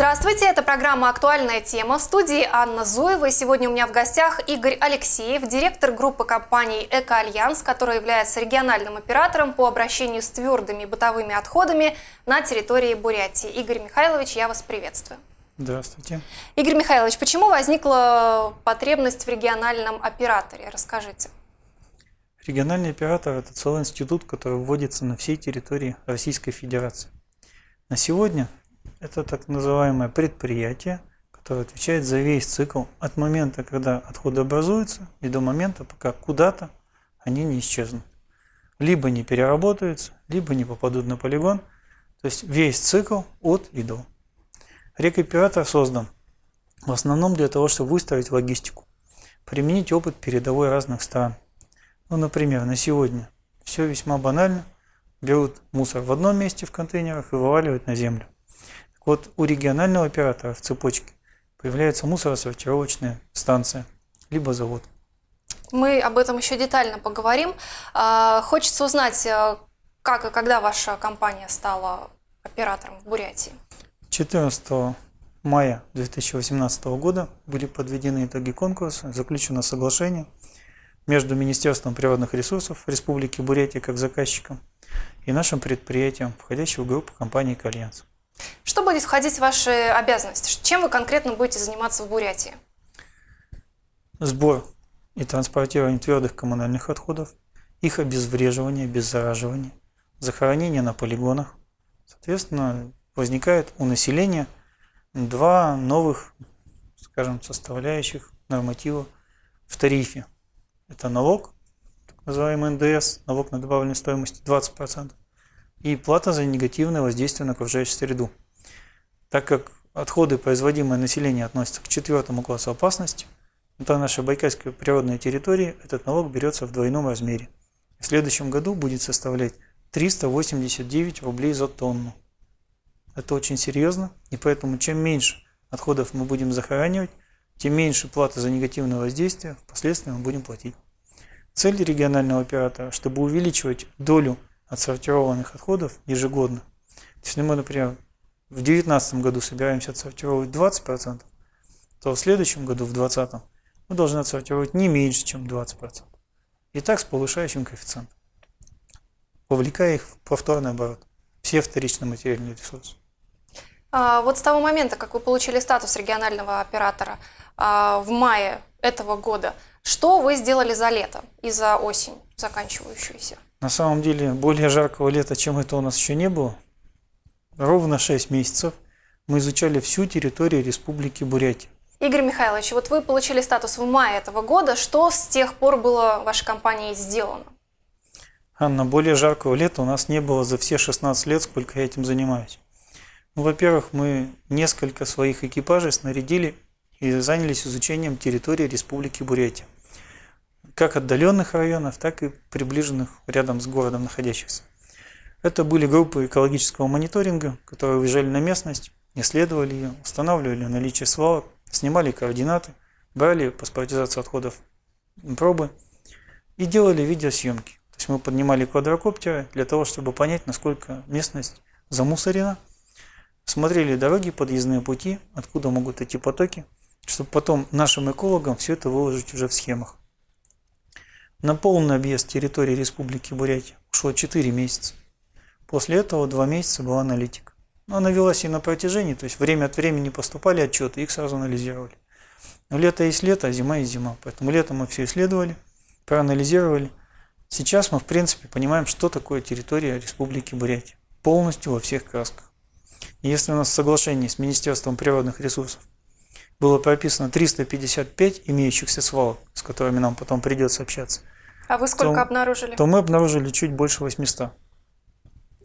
Здравствуйте, это программа «Актуальная тема». В студии Анна Зуева. И сегодня у меня в гостях Игорь Алексеев, директор группы компаний «Экоальянс», которая является региональным оператором по обращению с твердыми бытовыми отходами на территории Бурятии. Игорь Михайлович, я вас приветствую. Здравствуйте. Игорь Михайлович, почему возникла потребность в региональном операторе? Расскажите. Региональный оператор – это целый институт, который вводится на всей территории Российской Федерации. На сегодня это так называемое предприятие, которое отвечает за весь цикл от момента, когда отходы образуются, и до момента, пока куда-то они не исчезнут. Либо не переработаются, либо не попадут на полигон. То есть весь цикл от и до. Рекоператор создан в основном для того, чтобы выставить логистику, применить опыт передовой разных стран. Ну, например, на сегодня все весьма банально. Берут мусор в одном месте в контейнерах и вываливают на землю. Вот у регионального оператора в цепочке появляется мусоросортировочная станция, либо завод. Мы об этом еще детально поговорим. А, хочется узнать, а, как и когда ваша компания стала оператором в Бурятии? 14 мая 2018 года были подведены итоги конкурса, заключено соглашение между Министерством природных ресурсов Республики Бурятия как заказчиком и нашим предприятием, входящим в группу компании «Кальянс». Что будет входить в ваши обязанности? Чем вы конкретно будете заниматься в Бурятии? Сбор и транспортирование твердых коммунальных отходов, их обезвреживание, обеззараживание, захоронение на полигонах. Соответственно, возникает у населения два новых, скажем, составляющих норматива в тарифе. Это налог, так называемый НДС, налог на добавленную стоимость 20%, и плата за негативное воздействие на окружающую среду. Так как отходы, производимые населением, относятся к четвертому классу опасности, на нашей байкальской природной территории этот налог берется в двойном размере. В следующем году будет составлять 389 рублей за тонну. Это очень серьезно, и поэтому чем меньше отходов мы будем захоранивать, тем меньше плата за негативное воздействие впоследствии мы будем платить. Цель регионального оператора, чтобы увеличивать долю отсортированных отходов ежегодно. Если ну, мы, например, в 2019 году собираемся отсортировать 20%, то в следующем году, в 2020, мы должны отсортировать не меньше, чем 20%. И так с повышающим коэффициентом, вовлекая их в повторный оборот, все вторично-материальные ресурсы. А, вот с того момента, как вы получили статус регионального оператора а, в мае этого года, что вы сделали за лето и за осень заканчивающуюся? На самом деле, более жаркого лета, чем это у нас еще не было. Ровно 6 месяцев мы изучали всю территорию Республики Бурятия. Игорь Михайлович, вот вы получили статус в мае этого года. Что с тех пор было вашей компанией сделано? Анна, более жаркого лета у нас не было за все 16 лет, сколько я этим занимаюсь. Ну, во-первых, мы несколько своих экипажей снарядили и занялись изучением территории Республики Бурятия как отдаленных районов, так и приближенных рядом с городом находящихся. Это были группы экологического мониторинга, которые уезжали на местность, исследовали ее, устанавливали наличие свалок, снимали координаты, брали паспортизацию отходов пробы и делали видеосъемки. То есть мы поднимали квадрокоптеры для того, чтобы понять, насколько местность замусорена. Смотрели дороги, подъездные пути, откуда могут идти потоки, чтобы потом нашим экологам все это выложить уже в схемах. На полный объезд территории Республики Бурятия ушло 4 месяца. После этого 2 месяца была аналитика. Но она велась и на протяжении, то есть время от времени поступали отчеты, их сразу анализировали. Но лето есть лето, а зима есть зима. Поэтому летом мы все исследовали, проанализировали. Сейчас мы, в принципе, понимаем, что такое территория Республики Бурятия. Полностью во всех красках. Если у нас соглашение с Министерством природных ресурсов было прописано 355 имеющихся свалок, с которыми нам потом придется общаться. А вы сколько то, обнаружили? То мы обнаружили чуть больше 800.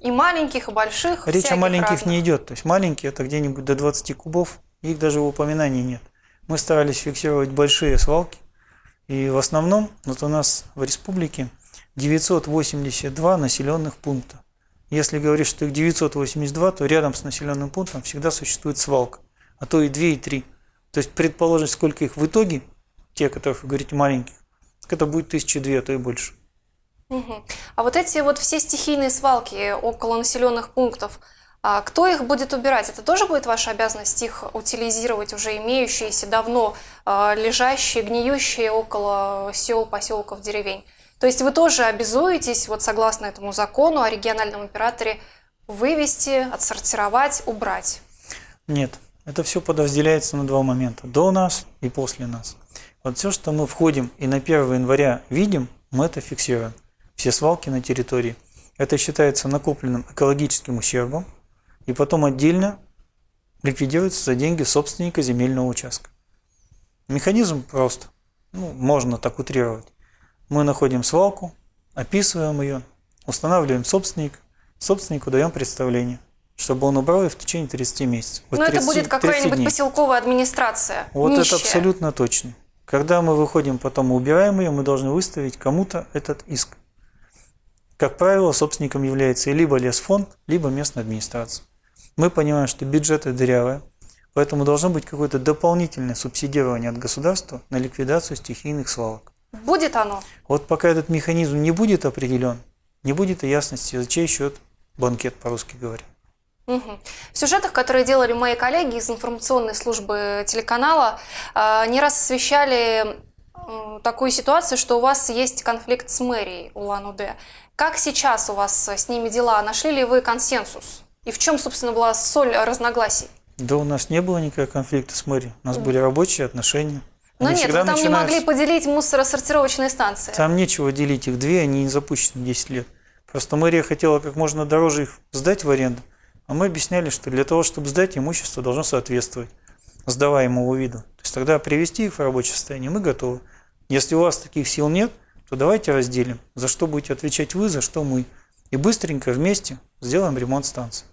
И маленьких, и больших. Речь о маленьких разных. не идет. То есть маленькие это где-нибудь до 20 кубов, их даже в упоминании нет. Мы старались фиксировать большие свалки. И в основном вот у нас в республике 982 населенных пункта. Если говоришь, что их 982, то рядом с населенным пунктом всегда существует свалка, а то и 2, и 3. То есть, предположим, сколько их в итоге, те, которых вы говорите маленьких, это будет тысячи две, а то и больше. Угу. А вот эти вот все стихийные свалки около населенных пунктов, а кто их будет убирать? Это тоже будет ваша обязанность их утилизировать уже имеющиеся, давно а, лежащие, гниющие около сел, поселков, деревень? То есть вы тоже обязуетесь, вот согласно этому закону о региональном операторе, вывести, отсортировать, убрать? Нет это все подразделяется на два момента. До нас и после нас. Вот все, что мы входим и на 1 января видим, мы это фиксируем. Все свалки на территории. Это считается накопленным экологическим ущербом. И потом отдельно ликвидируется за деньги собственника земельного участка. Механизм прост. Ну, можно так утрировать. Мы находим свалку, описываем ее, устанавливаем собственник, собственнику даем представление чтобы он убрал ее в течение 30 месяцев. Вот Но ну, 30, это будет какая-нибудь поселковая администрация. Вот нищая. это абсолютно точно. Когда мы выходим потом и убираем ее, мы должны выставить кому-то этот иск. Как правило, собственником является либо лесфонд, либо местная администрация. Мы понимаем, что бюджеты дырявые, поэтому должно быть какое-то дополнительное субсидирование от государства на ликвидацию стихийных свалок. Будет оно? Вот пока этот механизм не будет определен, не будет и ясности, за чей счет банкет по-русски говоря. Угу. В сюжетах, которые делали мои коллеги из информационной службы телеканала, а, не раз освещали такую ситуацию, что у вас есть конфликт с мэрией Улан-Удэ. Как сейчас у вас с ними дела? Нашли ли вы консенсус? И в чем, собственно, была соль разногласий? Да у нас не было никакого конфликта с мэрией. У нас mm. были рабочие отношения. Но ну они нет, ну всегда там начинаются... не могли поделить мусоросортировочные станции. Там нечего делить, их две, они не запущены 10 лет. Просто мэрия хотела как можно дороже их сдать в аренду. А мы объясняли, что для того, чтобы сдать, имущество должно соответствовать сдаваемому виду. То есть тогда привести их в рабочее состояние мы готовы. Если у вас таких сил нет, то давайте разделим, за что будете отвечать вы, за что мы. И быстренько вместе сделаем ремонт станции.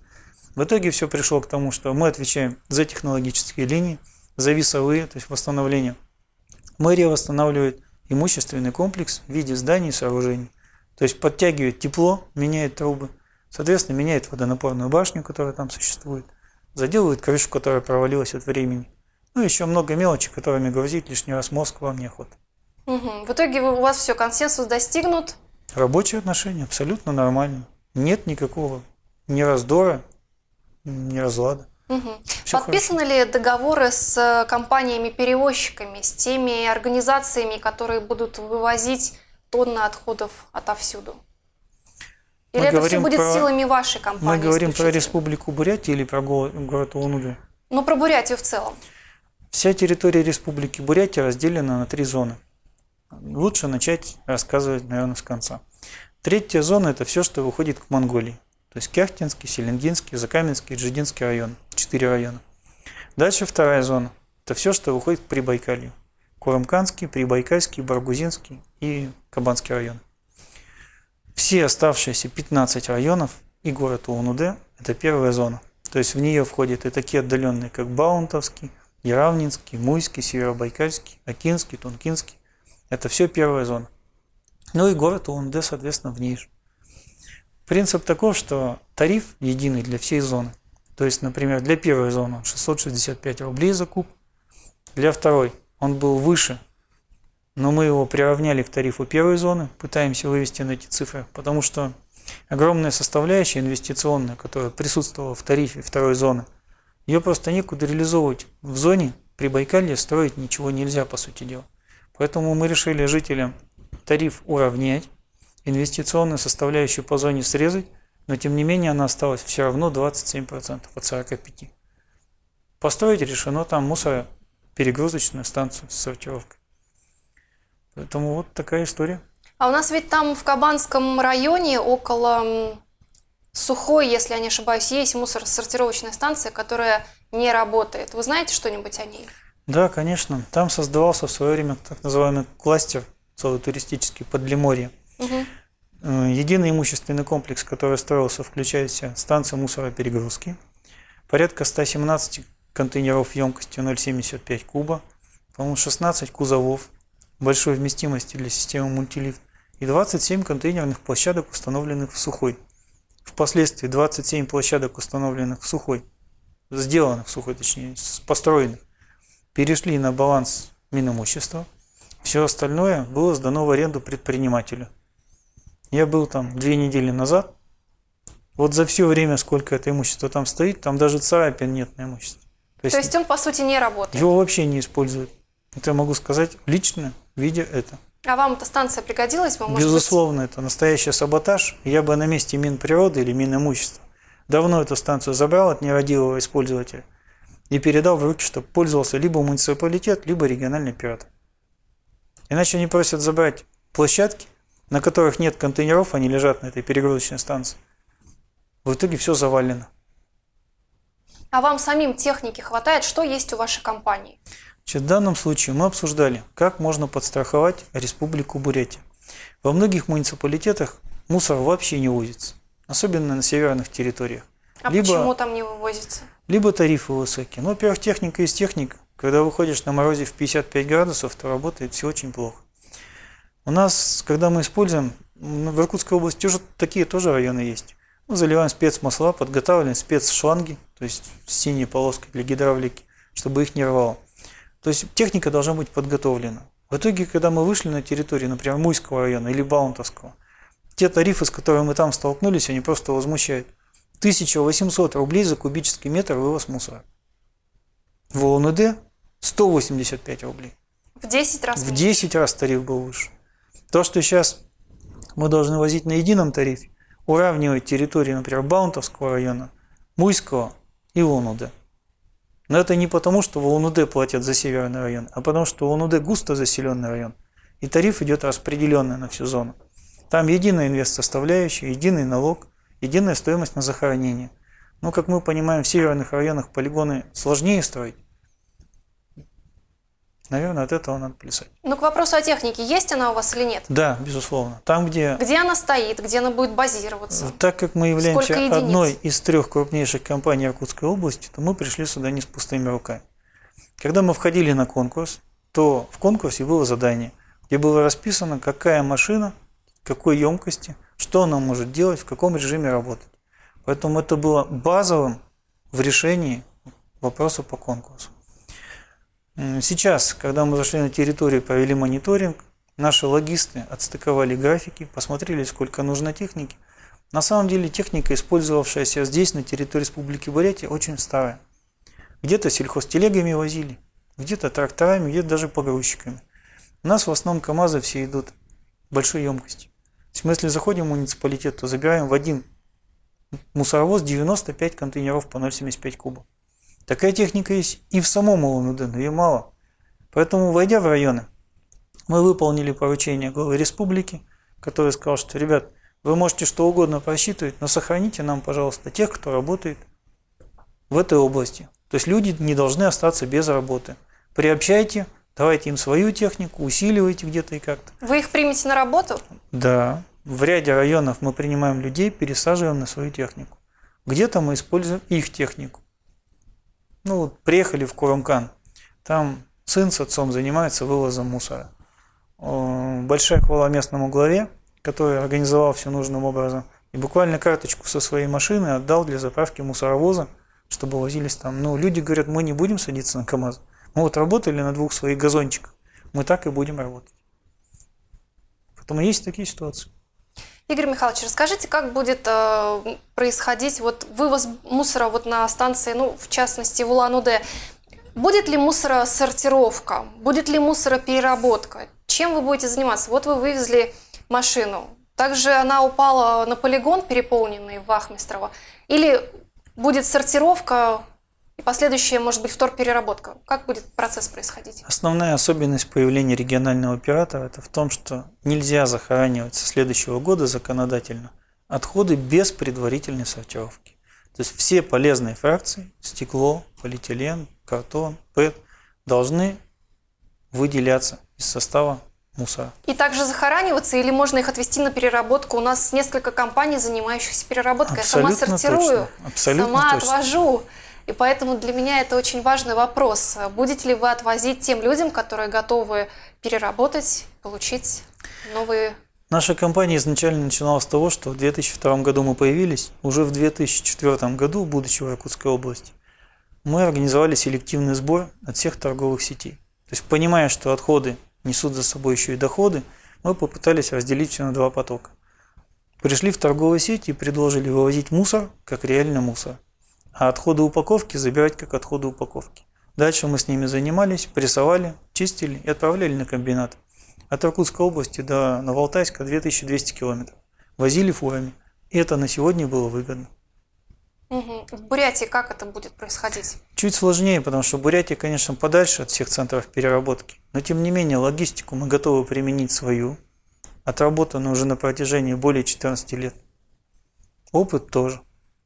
В итоге все пришло к тому, что мы отвечаем за технологические линии, за весовые, то есть восстановление. Мэрия восстанавливает имущественный комплекс в виде зданий и сооружений. То есть подтягивает тепло, меняет трубы – Соответственно, меняет водонапорную башню, которая там существует, заделывает крышу, которая провалилась от времени. Ну, еще много мелочей, которыми грузить лишний раз мозг вам неохота. Угу. В итоге у вас все, консенсус достигнут? Рабочие отношения абсолютно нормальные. Нет никакого ни раздора, ни разлада. Угу. Подписаны хорошо. ли договоры с э, компаниями-перевозчиками, с теми организациями, которые будут вывозить тонны отходов отовсюду? Или мы это все будет про, силами вашей компании? Мы говорим про республику Бурятия или про город Улан-Удэ? Ну, про Бурятию в целом. Вся территория республики Бурятия разделена на три зоны. Лучше начать рассказывать, наверное, с конца. Третья зона – это все, что выходит к Монголии. То есть Кяхтинский, Селенгинский, Закаменский, Джидинский район. Четыре района. Дальше вторая зона. Это все, что выходит к Прибайкалью. Курамканский, Прибайкальский, Баргузинский и Кабанский районы. Все оставшиеся 15 районов и город Улан-Удэ – это первая зона. То есть в нее входят и такие отдаленные, как Баунтовский, Яравнинский, Муйский, Северобайкальский, Акинский, Тункинский. Это все первая зона. Ну и город УНД, соответственно, в ней же. Принцип таков, что тариф единый для всей зоны. То есть, например, для первой зоны 665 рублей за куб, для второй он был выше но мы его приравняли к тарифу первой зоны, пытаемся вывести на эти цифры, потому что огромная составляющая инвестиционная, которая присутствовала в тарифе второй зоны, ее просто некуда реализовывать в зоне, при Байкале строить ничего нельзя, по сути дела. Поэтому мы решили жителям тариф уравнять, инвестиционную составляющую по зоне срезать, но тем не менее она осталась все равно 27% от 45%. Построить решено там мусора перегрузочную станцию с сортировкой. Поэтому вот такая история. А у нас ведь там в Кабанском районе около Сухой, если я не ошибаюсь, есть мусоросортировочная станция, которая не работает. Вы знаете что-нибудь о ней? Да, конечно. Там создавался в свое время так называемый кластер, целый туристический, подлеморье. Угу. Э, единый имущественный комплекс, который строился, включает в себя станцию мусороперегрузки, порядка 117 контейнеров емкостью 0,75 куба, по-моему, 16 кузовов, большой вместимости для системы мультилифт и 27 контейнерных площадок, установленных в сухой. Впоследствии 27 площадок, установленных в сухой, сделанных в сухой, точнее, построенных, перешли на баланс Минимущества. Все остальное было сдано в аренду предпринимателю. Я был там две недели назад. Вот за все время, сколько это имущество там стоит, там даже царапин нет на имущество. То есть, То есть он, по сути, не работает? Его вообще не используют. Это я могу сказать лично, видя это. А вам эта станция пригодилась? Вам, Безусловно, быть... это настоящий саботаж. Я бы на месте Минприроды или Минимущества давно эту станцию забрал от нерадивого использователя и передал в руки, чтобы пользовался либо муниципалитет, либо региональный оператор. Иначе они просят забрать площадки, на которых нет контейнеров, они лежат на этой перегрузочной станции. В итоге все завалено. А вам самим техники хватает? Что есть у вашей компании? Значит, в данном случае мы обсуждали, как можно подстраховать Республику Бурятия. Во многих муниципалитетах мусор вообще не увозится, особенно на северных территориях. А либо, почему там не вывозится? Либо тарифы высокие. Ну, во-первых, техника из техник. Когда выходишь на морозе в 55 градусов, то работает все очень плохо. У нас, когда мы используем, в Иркутской области уже такие тоже районы есть. Мы ну, заливаем спецмасла, подготавливаем спецшланги, то есть синие полоски для гидравлики, чтобы их не рвало. То есть техника должна быть подготовлена. В итоге, когда мы вышли на территорию, например, Муйского района или Баунтовского, те тарифы, с которыми мы там столкнулись, они просто возмущают. 1800 рублей за кубический метр вывоз мусора. В ОНД 185 рублей. В 10 раз. В 10 раз тариф был выше. То, что сейчас мы должны возить на едином тарифе, уравнивать территории, например, Баунтовского района, Муйского и Онуда. Но это не потому, что в ОНУД платят за северный район, а потому что в ОНУД густо заселенный район. И тариф идет распределенный на всю зону. Там единый инвест-составляющий, единый налог, единая стоимость на захоронение. Но, ну, как мы понимаем, в северных районах полигоны сложнее строить, Наверное, от этого надо плясать. Ну, к вопросу о технике. Есть она у вас или нет? Да, безусловно. Там, где... Где она стоит, где она будет базироваться? Так как мы являемся одной из трех крупнейших компаний Иркутской области, то мы пришли сюда не с пустыми руками. Когда мы входили на конкурс, то в конкурсе было задание, где было расписано, какая машина, какой емкости, что она может делать, в каком режиме работать. Поэтому это было базовым в решении вопроса по конкурсу. Сейчас, когда мы зашли на территорию, повели мониторинг, наши логисты отстыковали графики, посмотрели, сколько нужно техники. На самом деле техника, использовавшаяся здесь, на территории Республики Бурятия, очень старая. Где-то сельхозтелегами возили, где-то тракторами, где-то даже погрузчиками. У нас в основном КАМАЗы все идут большой емкости. То есть мы если заходим в муниципалитет, то забираем в один мусоровоз 95 контейнеров по 0,75 куба. Такая техника есть и в самом улан ее мало. Поэтому, войдя в районы, мы выполнили поручение главы республики, который сказал, что, ребят, вы можете что угодно просчитывать, но сохраните нам, пожалуйста, тех, кто работает в этой области. То есть люди не должны остаться без работы. Приобщайте, давайте им свою технику, усиливайте где-то и как-то. Вы их примете на работу? Да. В ряде районов мы принимаем людей, пересаживаем на свою технику. Где-то мы используем их технику. Ну вот приехали в Курункан, там сын с отцом занимается вывозом мусора. Э, большая хвала местному главе, который организовал все нужным образом. И буквально карточку со своей машины отдал для заправки мусоровоза, чтобы возились там. Ну, люди говорят, мы не будем садиться на КАМАЗ. Мы вот работали на двух своих газончиках. Мы так и будем работать. Поэтому есть такие ситуации. Игорь Михайлович, расскажите, как будет э, происходить вот вывоз мусора вот на станции, ну, в частности, в Улан-Удэ. Будет ли мусора сортировка? Будет ли мусора переработка? Чем вы будете заниматься? Вот вы вывезли машину. Также она упала на полигон, переполненный в Вахмистрово. Или будет сортировка последующая, может быть, вторпереработка. Как будет процесс происходить? Основная особенность появления регионального оператора – это в том, что нельзя захоранивать со следующего года законодательно отходы без предварительной сортировки. То есть все полезные фракции – стекло, полиэтилен, картон, ПЭТ – должны выделяться из состава мусора. И также захораниваться или можно их отвести на переработку? У нас несколько компаний, занимающихся переработкой. Абсолютно я сама сортирую, точно. Абсолютно сама точно. отвожу. И поэтому для меня это очень важный вопрос. Будете ли вы отвозить тем людям, которые готовы переработать, получить новые Наша компания изначально начиналась с того, что в 2002 году мы появились, уже в 2004 году, будучи в Иркутской области, мы организовали селективный сбор от всех торговых сетей. То есть, понимая, что отходы несут за собой еще и доходы, мы попытались разделить все на два потока. Пришли в торговые сети и предложили вывозить мусор как реальный мусор. А отходы упаковки забирать как отходы упаковки. Дальше мы с ними занимались, прессовали, чистили и отправляли на комбинат. От Иркутской области до Новолтайска 2200 километров. Возили фурами. И это на сегодня было выгодно. Угу. В Бурятии как это будет происходить? Чуть сложнее, потому что Бурятия, конечно, подальше от всех центров переработки. Но тем не менее, логистику мы готовы применить свою, отработанную уже на протяжении более 14 лет. Опыт тоже.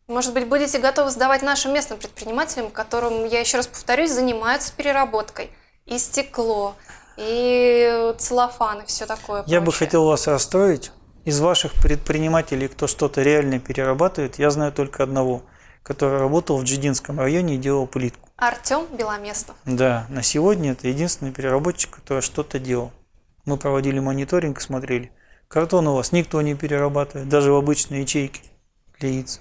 Может быть, будете готовы сдавать нашим местным предпринимателям, которым, я еще раз повторюсь, занимаются переработкой. И стекло, и целлофан, и все такое. Я бы хотел вас расстроить. Из ваших предпринимателей, кто что-то реально перерабатывает, я знаю только одного, который работал в Джидинском районе и делал плитку. Артем Беломестов. Да, на сегодня это единственный переработчик, который что-то делал. Мы проводили мониторинг и смотрели. Картон у вас никто не перерабатывает, даже в обычные ячейки для яиц.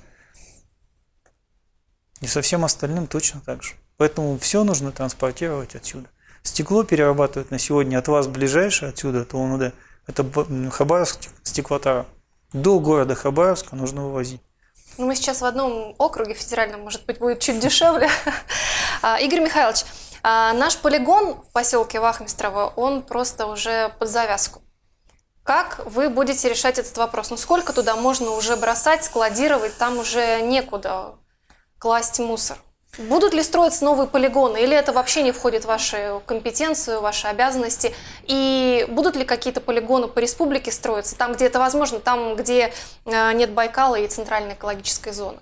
И со всем остальным точно так же. Поэтому все нужно транспортировать отсюда. Стекло перерабатывают на сегодня от вас ближайшее, отсюда, то он ОНД. Это Хабаровск, стеклотара. До города Хабаровска нужно вывозить. Мы сейчас в одном округе федеральном, может быть, будет чуть дешевле. А, Игорь Михайлович, а, наш полигон в поселке Вахмистрово, он просто уже под завязку. Как вы будете решать этот вопрос? Ну, сколько туда можно уже бросать, складировать? Там уже некуда класть мусор. Будут ли строиться новые полигоны, или это вообще не входит в вашу компетенцию, в ваши обязанности? И будут ли какие-то полигоны по республике строиться, там, где это возможно, там, где э, нет Байкала и центральной экологической зоны?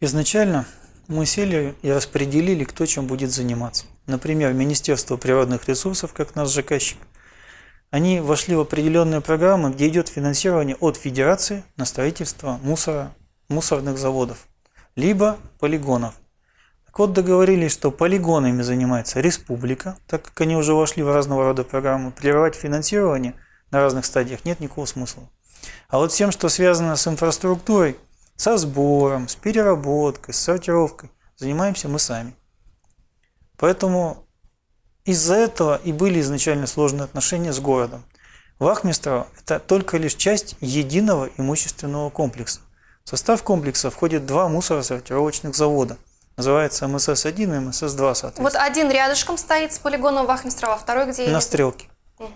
Изначально мы сели и распределили, кто чем будет заниматься. Например, Министерство природных ресурсов, как наш заказчик, они вошли в определенные программы, где идет финансирование от Федерации на строительство мусора, мусорных заводов либо полигонов. Так вот договорились, что полигонами занимается республика, так как они уже вошли в разного рода программы. Прерывать финансирование на разных стадиях нет никакого смысла. А вот всем, что связано с инфраструктурой, со сбором, с переработкой, с сортировкой, занимаемся мы сами. Поэтому из-за этого и были изначально сложные отношения с городом. Вахмистрово – это только лишь часть единого имущественного комплекса. В состав комплекса входит два мусоросортировочных завода. Называется МСС-1 и МСС-2, соответственно. Вот один рядышком стоит с полигоном Вахмистрова, второй где? На стрелке. Угу.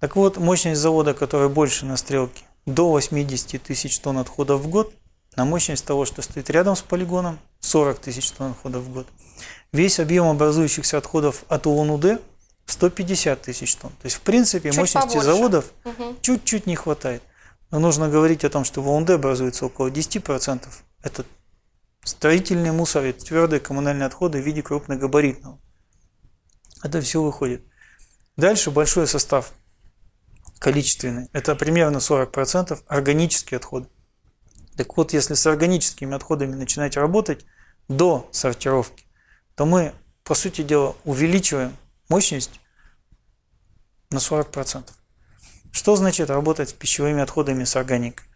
Так вот, мощность завода, который больше на стрелке, до 80 тысяч тонн отходов в год, на мощность того, что стоит рядом с полигоном, 40 тысяч тонн отходов в год. Весь объем образующихся отходов от оон 150 тысяч тонн. То есть, в принципе, чуть мощности побольше. заводов чуть-чуть угу. не хватает. Но нужно говорить о том, что в ОНД образуется около 10%. Это строительный мусор и твердые коммунальные отходы в виде крупногабаритного. Это все выходит. Дальше большой состав количественный. Это примерно 40% органические отходы. Так вот, если с органическими отходами начинать работать до сортировки, то мы, по сути дела, увеличиваем мощность на 40%. Что значит работать с пищевыми отходами с органикой?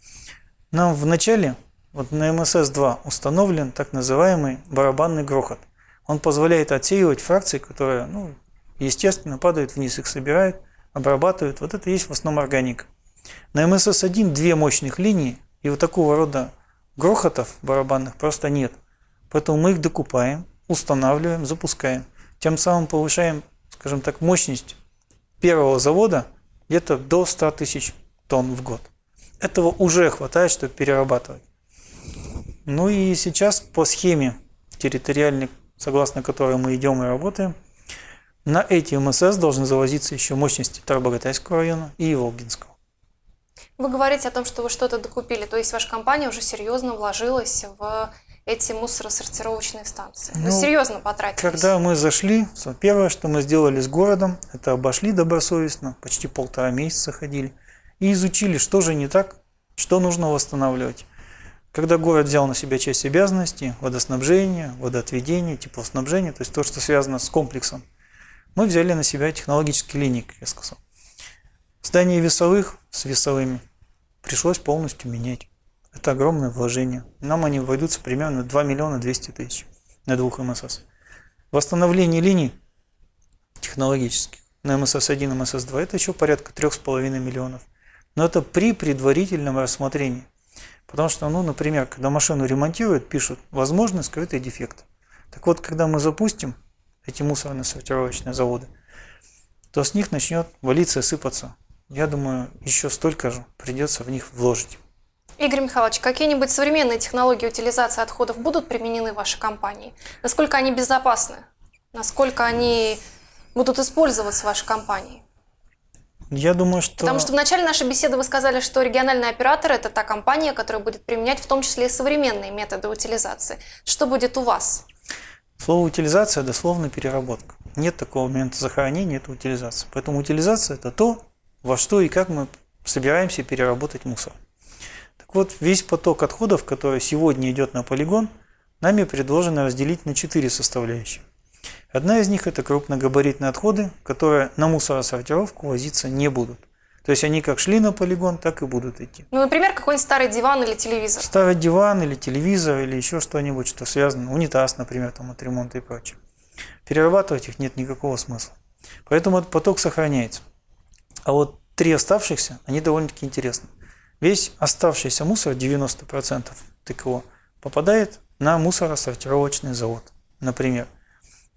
Нам в начале вот на МСС-2 установлен так называемый барабанный грохот. Он позволяет отсеивать фракции, которые, ну, естественно, падают вниз, их собирают, обрабатывают. Вот это и есть в основном органик. На МСС-1 две мощных линии, и вот такого рода грохотов барабанных просто нет. Поэтому мы их докупаем, устанавливаем, запускаем. Тем самым повышаем, скажем так, мощность первого завода – где-то до 100 тысяч тонн в год. Этого уже хватает, чтобы перерабатывать. Ну и сейчас по схеме территориальной, согласно которой мы идем и работаем, на эти МСС должны завозиться еще мощности Тарбагатайского района и Волгинского. Вы говорите о том, что вы что-то докупили, то есть ваша компания уже серьезно вложилась в эти мусоросортировочные станции? Ну, мы ну, серьезно потратились. Когда мы зашли, первое, что мы сделали с городом, это обошли добросовестно, почти полтора месяца ходили, и изучили, что же не так, что нужно восстанавливать. Когда город взял на себя часть обязанностей, водоснабжение, водоотведение, теплоснабжение, то есть то, что связано с комплексом, мы взяли на себя технологические линии, как я сказал. Здание весовых с весовыми пришлось полностью менять. Это огромное вложение. Нам они войдутся примерно 2 миллиона 200 тысяч на двух МСС. Восстановление линий технологических на МСС-1 и МСС-2 это еще порядка 3,5 миллионов. Но это при предварительном рассмотрении. Потому что, ну, например, когда машину ремонтируют, пишут, возможно, скрытый дефект. Так вот, когда мы запустим эти мусорно-сортировочные заводы, то с них начнет валиться и сыпаться. Я думаю, еще столько же придется в них вложить. Игорь Михайлович, какие-нибудь современные технологии утилизации отходов будут применены в вашей компании? Насколько они безопасны? Насколько они будут использоваться в вашей компании? Я думаю, что... Потому что в начале нашей беседы вы сказали, что региональный оператор – это та компания, которая будет применять в том числе и современные методы утилизации. Что будет у вас? Слово «утилизация» – дословно переработка. Нет такого момента захоронения – это утилизация. Поэтому утилизация – это то, во что и как мы собираемся переработать мусор вот весь поток отходов, который сегодня идет на полигон, нами предложено разделить на четыре составляющие. Одна из них – это крупногабаритные отходы, которые на мусоросортировку возиться не будут. То есть они как шли на полигон, так и будут идти. Ну, например, какой-нибудь старый диван или телевизор. Старый диван или телевизор, или еще что-нибудь, что связано, унитаз, например, там от ремонта и прочее. Перерабатывать их нет никакого смысла. Поэтому этот поток сохраняется. А вот три оставшихся, они довольно-таки интересны. Весь оставшийся мусор, 90% ТКО, попадает на мусоросортировочный завод. Например,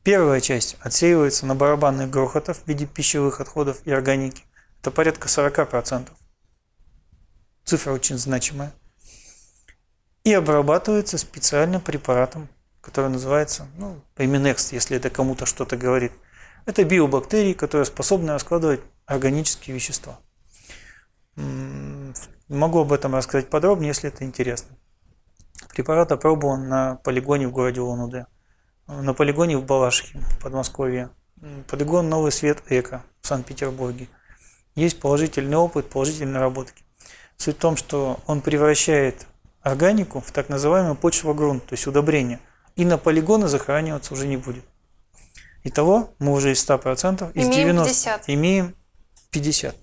первая часть отсеивается на барабанных грохотов в виде пищевых отходов и органики. Это порядка 40%. Цифра очень значимая. И обрабатывается специальным препаратом, который называется, ну, Peminext, если это кому-то что-то говорит. Это биобактерии, которые способны раскладывать органические вещества. Могу об этом рассказать подробнее, если это интересно. Препарат опробован на полигоне в городе Лонуде, на полигоне в Балашихе, в Подмосковье, полигон «Новый свет Эко» в Санкт-Петербурге. Есть положительный опыт, положительные наработки. Суть в том, что он превращает органику в так называемый почвогрунт, то есть удобрение, и на полигоны захораниваться уже не будет. Итого мы уже из 100%, из имеем 90% 50. имеем 50%.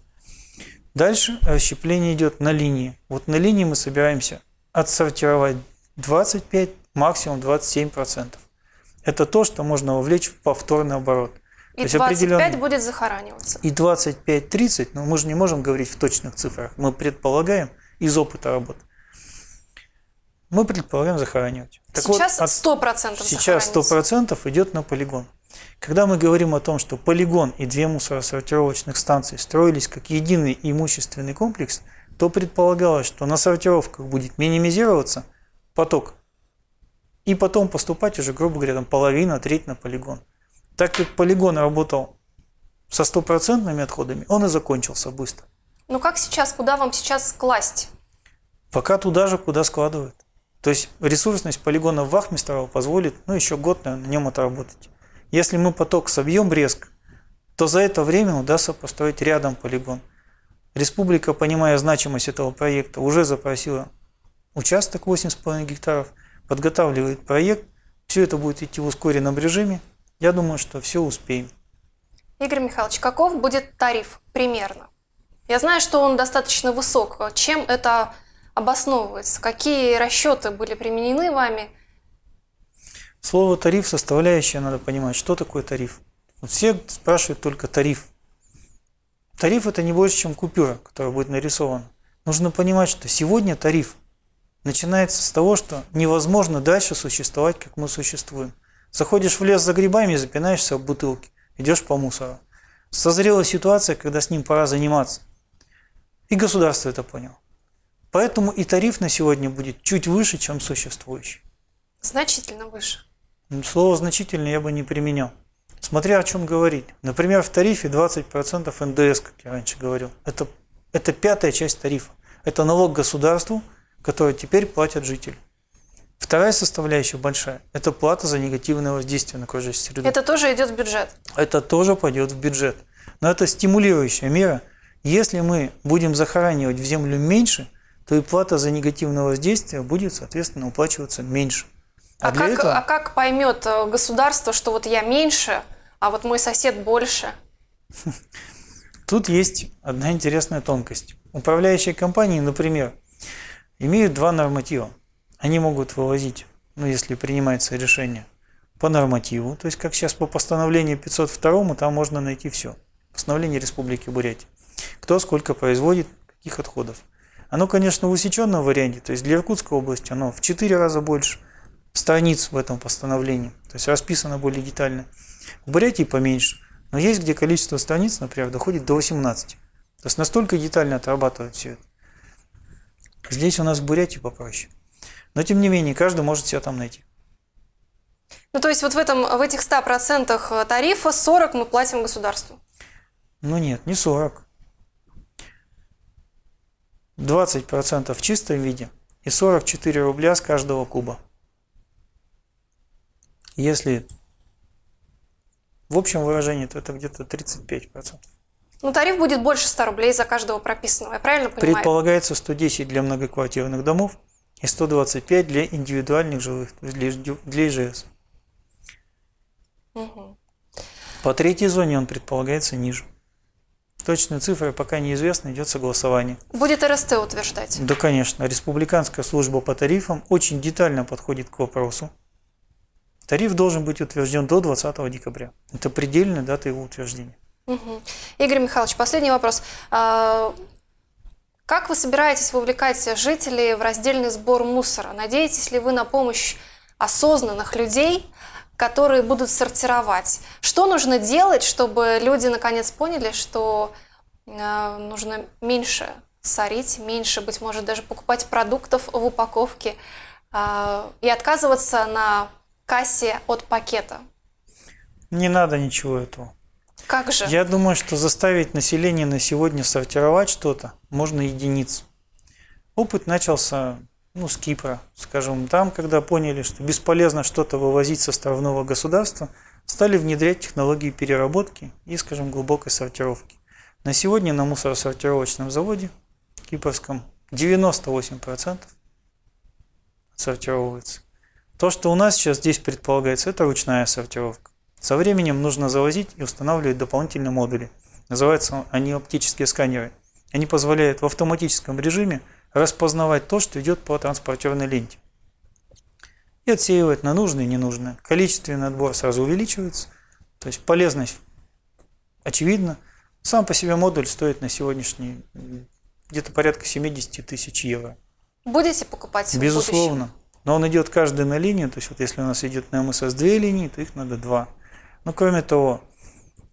Дальше расщепление идет на линии. Вот на линии мы собираемся отсортировать 25, максимум 27%. Это то, что можно увлечь в повторный оборот. И то есть 25 определенно... будет захораниваться. И 25-30, но мы же не можем говорить в точных цифрах. Мы предполагаем из опыта работы. Мы предполагаем захоранивать. Так сейчас вот, 100% Сейчас 100% идет на полигон. Когда мы говорим о том, что полигон и две мусоросортировочных станции строились как единый имущественный комплекс, то предполагалось, что на сортировках будет минимизироваться поток и потом поступать уже, грубо говоря, там половина, треть на полигон. Так как полигон работал со стопроцентными отходами, он и закончился быстро. Ну как сейчас, куда вам сейчас класть? Пока туда же, куда складывают. То есть ресурсность полигона Вахмистрова позволит, ну, еще год, наверное, на нем отработать. Если мы поток собьем резко, то за это время удастся построить рядом полигон. Республика, понимая значимость этого проекта, уже запросила участок 8,5 гектаров, подготавливает проект, все это будет идти в ускоренном режиме. Я думаю, что все успеем. Игорь Михайлович, каков будет тариф примерно? Я знаю, что он достаточно высок. Чем это обосновывается? Какие расчеты были применены вами? Слово тариф, составляющая, надо понимать, что такое тариф. все спрашивают только тариф. Тариф это не больше, чем купюра, которая будет нарисована. Нужно понимать, что сегодня тариф начинается с того, что невозможно дальше существовать, как мы существуем. Заходишь в лес за грибами, запинаешься об бутылке, идешь по мусору. Созрела ситуация, когда с ним пора заниматься. И государство это поняло. Поэтому и тариф на сегодня будет чуть выше, чем существующий. Значительно выше. Слово значительное я бы не применял. Смотря о чем говорить. Например, в тарифе 20% НДС, как я раньше говорил. Это, это пятая часть тарифа. Это налог государству, который теперь платят жители. Вторая составляющая большая – это плата за негативное воздействие на окружающую среду. Это тоже идет в бюджет? Это тоже пойдет в бюджет. Но это стимулирующая мера. Если мы будем захоранивать в землю меньше, то и плата за негативное воздействие будет, соответственно, уплачиваться меньше. А, а, как, этого... а как поймет э, государство, что вот я меньше, а вот мой сосед больше? Тут есть одна интересная тонкость. Управляющие компании, например, имеют два норматива. Они могут вывозить, ну, если принимается решение, по нормативу, то есть как сейчас по постановлению 502, там можно найти все. Постановление Республики Бурятия. Кто сколько производит, каких отходов. Оно, конечно, в усеченном варианте, то есть для Иркутской области оно в 4 раза больше – страниц в этом постановлении. То есть расписано более детально. В Бурятии поменьше. Но есть, где количество страниц, например, доходит до 18. То есть настолько детально отрабатывают все это. Здесь у нас в Бурятии попроще. Но тем не менее, каждый может себя там найти. Ну, то есть вот в, этом, в этих 100% тарифа 40 мы платим государству? Ну нет, не 40. 20% в чистом виде и 44 рубля с каждого куба. Если в общем выражении, то это где-то 35%. Ну, тариф будет больше 100 рублей за каждого прописанного, я правильно понимаю? Предполагается 110 для многоквартирных домов и 125 для индивидуальных жилых, для ИЖС. Угу. По третьей зоне он предполагается ниже. Точные цифры пока неизвестны, идет согласование. Будет РСТ утверждать? Да, конечно. Республиканская служба по тарифам очень детально подходит к вопросу. Тариф должен быть утвержден до 20 декабря. Это предельная дата его утверждения. Угу. Игорь Михайлович, последний вопрос. А, как вы собираетесь вовлекать жителей в раздельный сбор мусора? Надеетесь ли вы на помощь осознанных людей, которые будут сортировать? Что нужно делать, чтобы люди наконец поняли, что а, нужно меньше сорить, меньше, быть может, даже покупать продуктов в упаковке а, и отказываться на кассе от пакета? Не надо ничего этого. Как же? Я думаю, что заставить население на сегодня сортировать что-то можно единиц. Опыт начался ну, с Кипра, скажем, там, когда поняли, что бесполезно что-то вывозить со островного государства, стали внедрять технологии переработки и, скажем, глубокой сортировки. На сегодня на мусоросортировочном заводе кипрском 98% отсортировывается. То, что у нас сейчас здесь предполагается, это ручная сортировка. Со временем нужно завозить и устанавливать дополнительные модули. Называются они оптические сканеры. Они позволяют в автоматическом режиме распознавать то, что идет по транспортерной ленте. И отсеивать на нужное и ненужное. Количественный отбор сразу увеличивается. То есть полезность очевидна. Сам по себе модуль стоит на сегодняшний где-то порядка 70 тысяч евро. Будете покупать? Безусловно. В но он идет каждый на линию, то есть вот если у нас идет на МСС две линии, то их надо два. Но кроме того,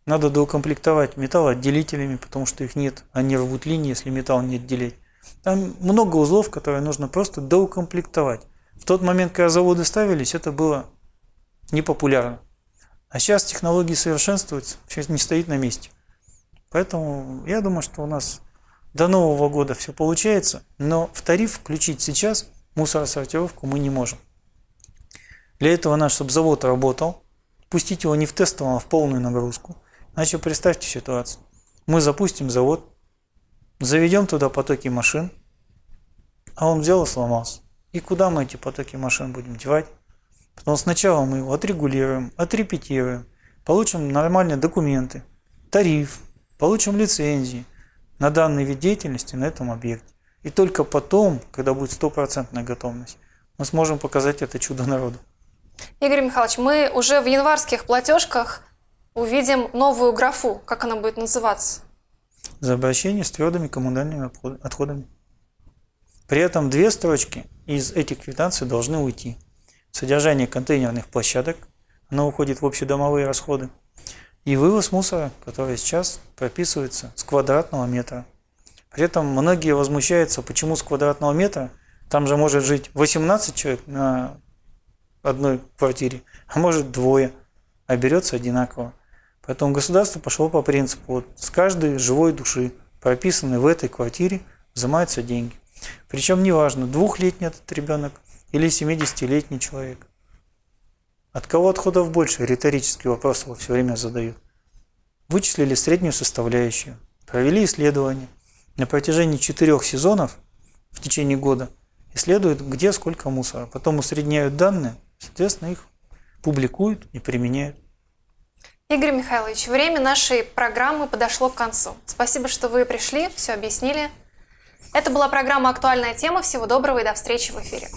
надо доукомплектовать металл отделителями, потому что их нет, они рвут линии, если металл не отделить. Там много узлов, которые нужно просто доукомплектовать. В тот момент, когда заводы ставились, это было непопулярно. А сейчас технологии совершенствуются, сейчас не стоит на месте. Поэтому я думаю, что у нас до Нового года все получается, но в тариф включить сейчас – мусоросортировку мы не можем. Для этого чтобы завод работал. Пустить его не в тестовом, а в полную нагрузку. Иначе представьте ситуацию. Мы запустим завод, заведем туда потоки машин, а он взял и сломался. И куда мы эти потоки машин будем девать? Потому что сначала мы его отрегулируем, отрепетируем, получим нормальные документы, тариф, получим лицензии на данный вид деятельности на этом объекте. И только потом, когда будет стопроцентная готовность, мы сможем показать это чудо народу. Игорь Михайлович, мы уже в январских платежках увидим новую графу. Как она будет называться? За обращение с твердыми коммунальными отходами. При этом две строчки из этих квитанций должны уйти. Содержание контейнерных площадок, оно уходит в общедомовые расходы, и вывоз мусора, который сейчас прописывается с квадратного метра. При этом многие возмущаются, почему с квадратного метра там же может жить 18 человек на одной квартире, а может двое, а берется одинаково. Поэтому государство пошло по принципу, вот с каждой живой души, прописанной в этой квартире, взимаются деньги. Причем неважно, двухлетний этот ребенок или 70-летний человек. От кого отходов больше? Риторический вопрос его все время задают. Вычислили среднюю составляющую, провели исследование – на протяжении четырех сезонов в течение года исследуют, где сколько мусора. Потом усредняют данные, соответственно, их публикуют и применяют. Игорь Михайлович, время нашей программы подошло к концу. Спасибо, что вы пришли, все объяснили. Это была программа «Актуальная тема». Всего доброго и до встречи в эфире.